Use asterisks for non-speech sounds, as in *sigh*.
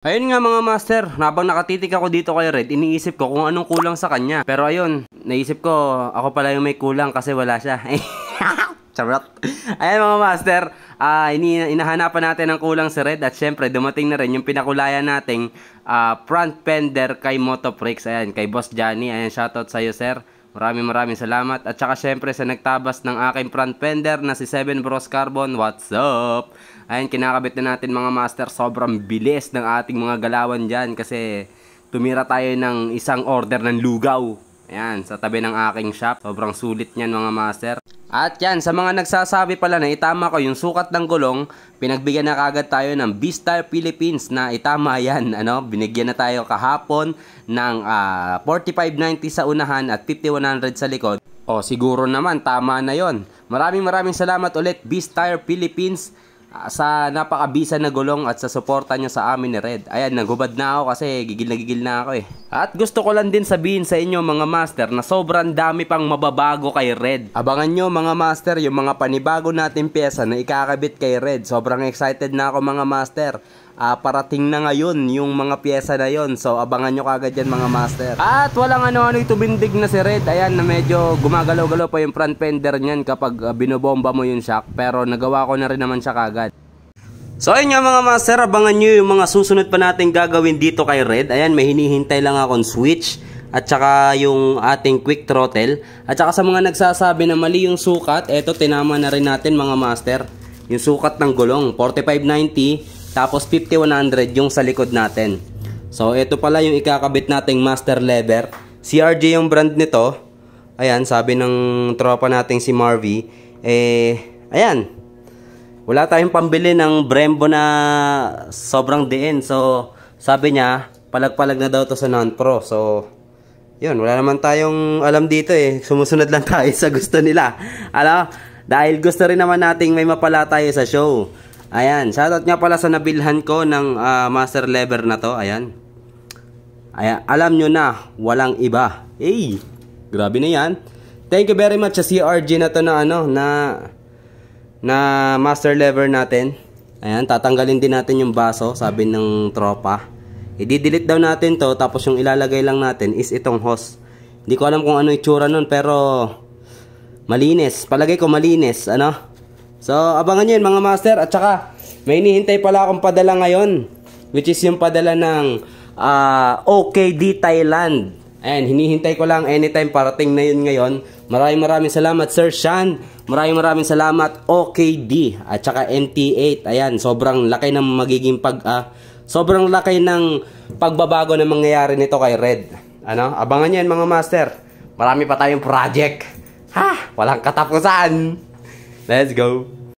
Ayun nga mga master, nabang nakatitik ako dito kay Red, iniisip ko kung anong kulang sa kanya. Pero ayun, naisip ko, ako pala yung may kulang kasi wala siya. *laughs* Charot. Ayun mga master, uh, ini inahanapan natin ang kulang si Red at syempre dumating na rin yung pinakulayan nating uh, front fender kay Motoprix. Ayan, kay Boss Johnny. Ayan, shoutout iyo sir. Maraming maraming salamat at saka syempre sa nagtabas ng aking front fender na si 7 Bros Carbon, what's up? Ayun, kinakabit na natin mga master, sobrang bilis ng ating mga galawan dyan kasi tumira tayo ng isang order ng lugaw. Ayan, sa tabi ng aking shop. Sobrang sulit niyan mga master. At yan, sa mga nagsasabi pala na itama ko yung sukat ng gulong, pinagbigyan na kagad tayo ng Vista Philippines na itama *laughs* yan. Ano? Binigyan na tayo kahapon ng uh, ah, 4590 sa unahan at 5100 sa likod. O siguro naman, tama na yon. Maraming maraming salamat ulit, Vista Philippines. Ah, sa napakabisa na gulong at sa suporta niya sa amin ni Red. Ayan, nagubad na ako kasi gigil na gigil na ako eh. At gusto ko lang din sabihin sa inyo mga master na sobrang dami pang mababago kay Red. Abangan nyo mga master yung mga panibago natin pyesa na ikakabit kay Red. Sobrang excited na ako mga master uh, parating na ngayon yung mga pyesa na yon. So abangan nyo kagad yan mga master. At walang ano-ano tumindig na si Red. Ayan na medyo gumagalaw-galaw pa yung front fender niyan kapag uh, binobomba mo yung shock. Pero nagawa ko na rin naman siya kagad. So ayun nga mga master, abangan nyo yung mga susunod pa natin gagawin dito kay Red. Ayan, may hinihintay lang akong switch at saka yung ating quick throttle. At saka sa mga nagsasabi na mali yung sukat, eto tinama na rin natin mga master. Yung sukat ng gulong, 4590 tapos 5100 yung sa likod natin. So ito pala yung ikakabit nating master lever. CRJ yung brand nito. Ayan, sabi ng tropa nating si Marvy. Eh, ayan. Wala tayong pambili ng Brembo na sobrang diin. So, sabi niya, palagpalag na daw to sa non-pro. So, yun, wala naman tayong alam dito eh. Sumusunod lang *laughs* tayo sa gusto nila. Alam, ano? dahil gusto rin naman nating may mapala tayo sa show. Ayan, shoutout nga pala sa nabilhan ko ng uh, master lever na to. Ayan. Ayan, alam nyo na, walang iba. Hey, grabe na yan. Thank you very much sa CRG na to na ano, na, na master lever natin. Ayan, tatanggalin din natin yung baso, sabi ng tropa. I-delete daw natin to, tapos yung ilalagay lang natin is itong hose. Hindi ko alam kung ano itsura nun, pero malinis. Palagay ko malinis, ano? So, abangan nyo yun mga master. At saka, may hinihintay pala akong padala ngayon. Which is yung padala ng uh, ah, OKD Thailand. Ayan, hinihintay ko lang anytime parating na yun ngayon. Maraming maraming salamat Sir Sean. Maraming maraming salamat OKD at saka MT8. Ayan, sobrang laki ng magiging pag uh, sobrang laki ng pagbabago na mangyayari nito kay Red. Ano? Abangan niyo mga master. Marami pa tayong project. Ha, walang katapusan. Let's go.